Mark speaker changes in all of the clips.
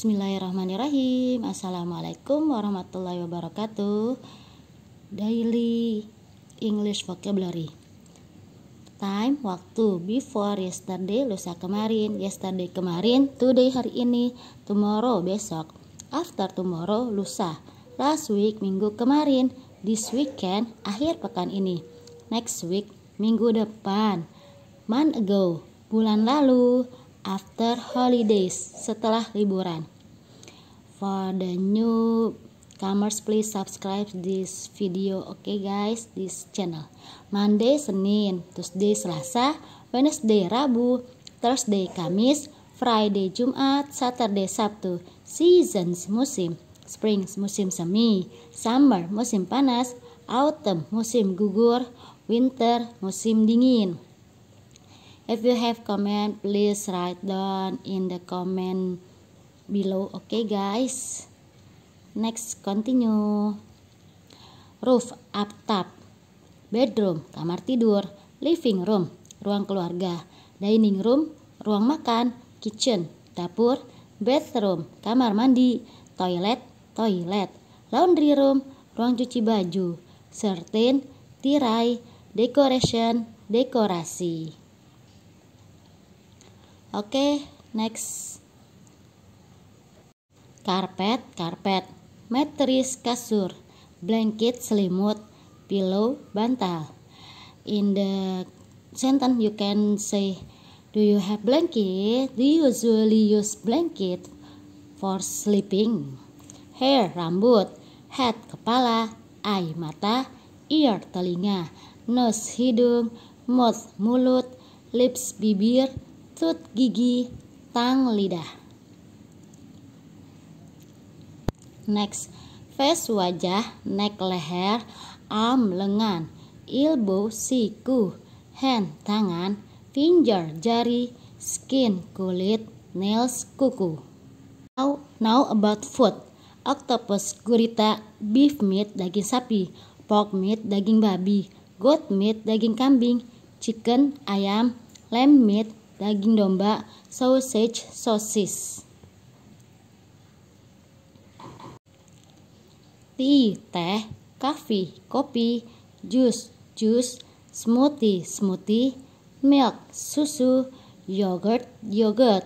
Speaker 1: Bismillahirrahmanirrahim Assalamualaikum warahmatullahi wabarakatuh Daily English Vocabulary Time, waktu Before, yesterday, lusa kemarin Yesterday kemarin, today hari ini Tomorrow, besok After tomorrow, lusa Last week, minggu kemarin This weekend, akhir pekan ini Next week, minggu depan Month ago, bulan lalu after holidays, setelah liburan. For the new comers, please subscribe this video. Oke okay guys, this channel. Monday, Senin, Tuesday, Selasa, Wednesday, Rabu, Thursday, Kamis, Friday, Jumat, Saturday, Sabtu. Seasons, musim. Spring, musim semi. Summer, musim panas. Autumn, musim gugur. Winter, musim dingin if you have comment please write down in the comment below okay guys next continue roof atap bedroom kamar tidur living room ruang keluarga dining room ruang makan kitchen dapur bathroom kamar mandi toilet toilet laundry room ruang cuci baju certain tirai decoration dekorasi Oke, okay, next. Karpet, karpet. Matris kasur, blanket selimut, pillow bantal. In the sentence you can say Do you have blanket? Do you usually use blanket for sleeping? Hair, rambut. Head, kepala. Eye, mata. Ear, telinga. Nose, hidung. Mouth, mulut. Lips, bibir tut gigi, tang lidah. Next, face wajah, neck leher, arm lengan, elbow siku, hand tangan, finger jari, skin kulit, nails kuku. Now, now about food. Octopus, gurita, beef meat daging sapi, pork meat daging babi, goat meat daging kambing, chicken ayam, lamb meat daging domba, sausage, sosis. Tea, teh, coffee, kopi, jus, jus, smoothie, smoothie, milk, susu, yogurt, yogurt,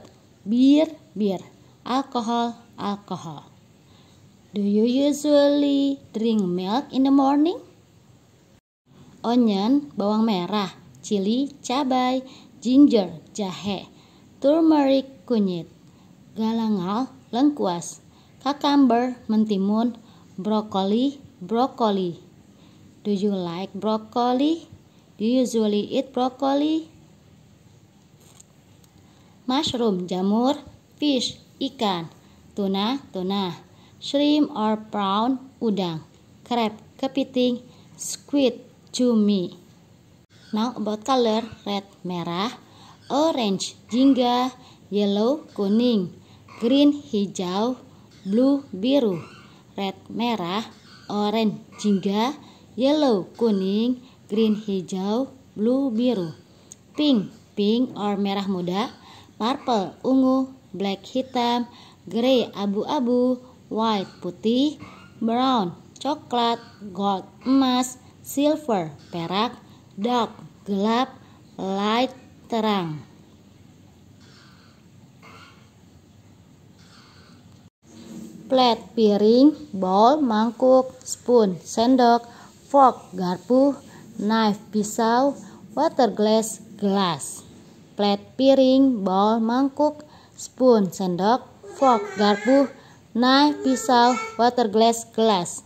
Speaker 1: beer, beer, alcohol, alcohol. Do you usually drink milk in the morning? Onion, bawang merah, chili, cabai, ginger, jahe, turmeric, kunyit, galangal, lengkuas, cucumber, mentimun, brokoli, brokoli. Do you like brokoli? Do you usually eat brokoli? Mushroom, jamur, fish, ikan, tuna, tuna, shrimp or prawn, udang, crab, kepiting, squid, cumi. Now about color, red merah, orange jingga, yellow kuning, green hijau, blue biru, red merah, orange jingga, yellow kuning, green hijau, blue biru, pink pink or merah muda, purple ungu, black hitam, grey abu-abu, white putih, brown coklat, gold emas, silver perak, dark gelap, light terang. Plate piring, bowl mangkuk, spoon sendok, fork garpu, knife pisau, water glass gelas. Plate piring, bowl mangkuk, spoon sendok, fork garpu, knife pisau, water glass gelas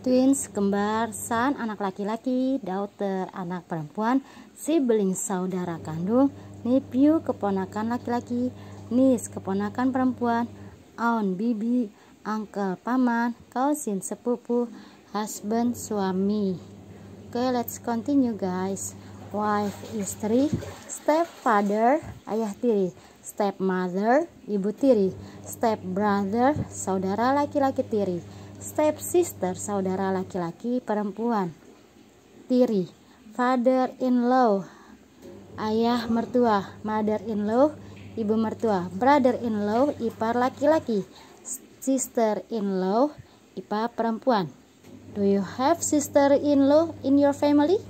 Speaker 1: twins kembar San anak laki-laki, daughter anak perempuan, sibling saudara kandung, nephew keponakan laki-laki, niece keponakan perempuan, aunt bibi, uncle paman, cousin sepupu, husband suami. Oke, okay, let's continue guys. Wife istri, stepfather ayah tiri, stepmother ibu tiri, stepbrother saudara laki-laki tiri step sister saudara laki-laki perempuan, tiri, father-in-law, ayah mertua, mother-in-law, ibu mertua, brother-in-law, ipar laki-laki, sister-in-law, ipar perempuan. Do you have sister-in-law in your family?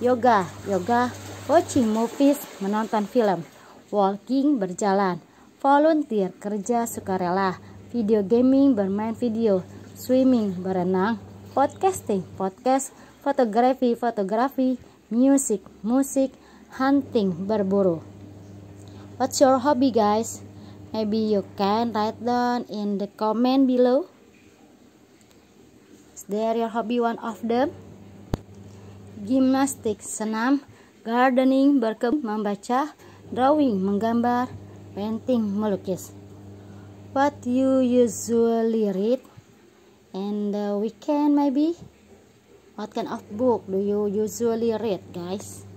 Speaker 1: Yoga, yoga, watching movies, menonton film, walking, berjalan, volunteer, kerja sukarela, video gaming, bermain video, swimming, berenang, podcasting, podcast, fotografi, fotografi, music, musik, hunting, berburu. What's your hobby guys? Maybe you can write down in the comment below. Is there your hobby one of them? Gymnastics senam, gardening, berkebun, membaca, drawing, menggambar, painting, melukis. What you usually read in the weekend maybe? What kind of book do you usually read, guys?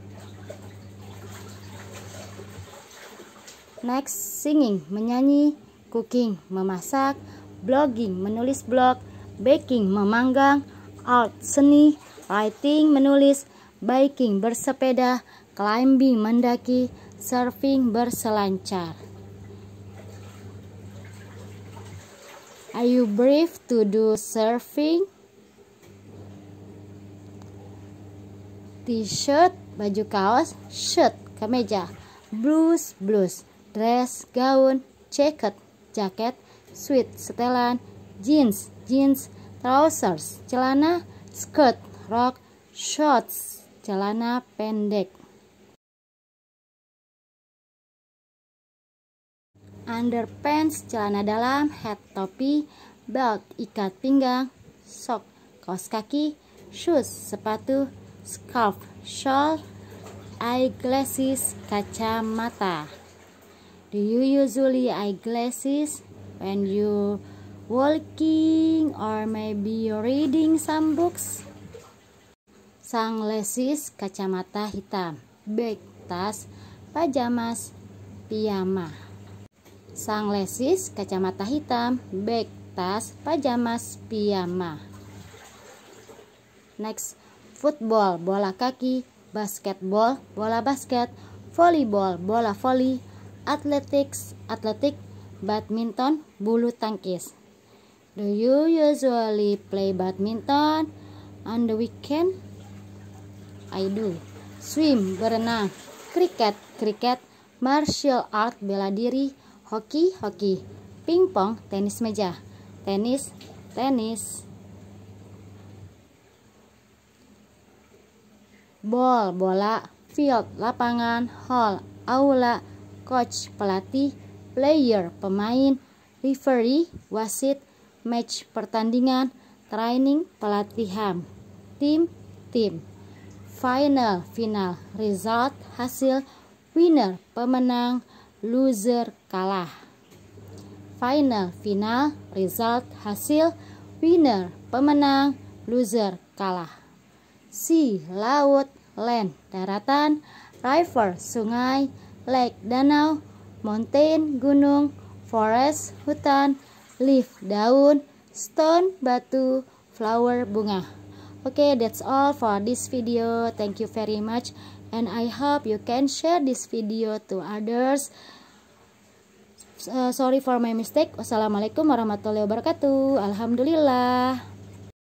Speaker 1: Next, singing, menyanyi, cooking, memasak, blogging, menulis blog, baking, memanggang, art, seni, writing, menulis, biking, bersepeda, climbing, mendaki, surfing, berselancar. Are you brave to do surfing? T-shirt, baju kaos, shirt, kemeja, blouse, blouse, dress, gaun, jacket, jaket, sweat, setelan, jeans, jeans, trousers, celana, skirt, rok, shorts, celana pendek. underpants, celana dalam, hat, topi, belt, ikat pinggang, sok, kaos kaki, shoes, sepatu, scarf, shawl, eyeglasses, kacamata. Do you usually eyeglasses when you walking or maybe you reading some books? Sunglasses, kacamata hitam, bag, tas, pajamas, piyama sang lesis, kacamata hitam, bag, tas, pajamas, piyama. Next, football, bola kaki, basketball, bola basket, volleyball, bola voli, athletics, atletik, badminton, bulu tangkis. Do you usually play badminton on the weekend? I do. Swim, berenang, cricket cricket martial art, bela diri, hoki, hoki, pingpong, tenis meja, tenis, tenis, ball, bola, field, lapangan, hall, aula, coach, pelatih, player, pemain, referee, wasit, match, pertandingan, training, pelatihan, tim, tim, final, final, result, hasil, winner, pemenang, loser kalah. Final, final, result, hasil, winner, pemenang, loser kalah. Sea, laut, land, daratan, river, sungai, lake, danau, mountain, gunung, forest, hutan, leaf, daun, stone, batu, flower, bunga. Oke, okay, that's all for this video. Thank you very much and I hope you can share this video to others. Uh, sorry for my mistake. Wassalamualaikum warahmatullahi wabarakatuh. Alhamdulillah.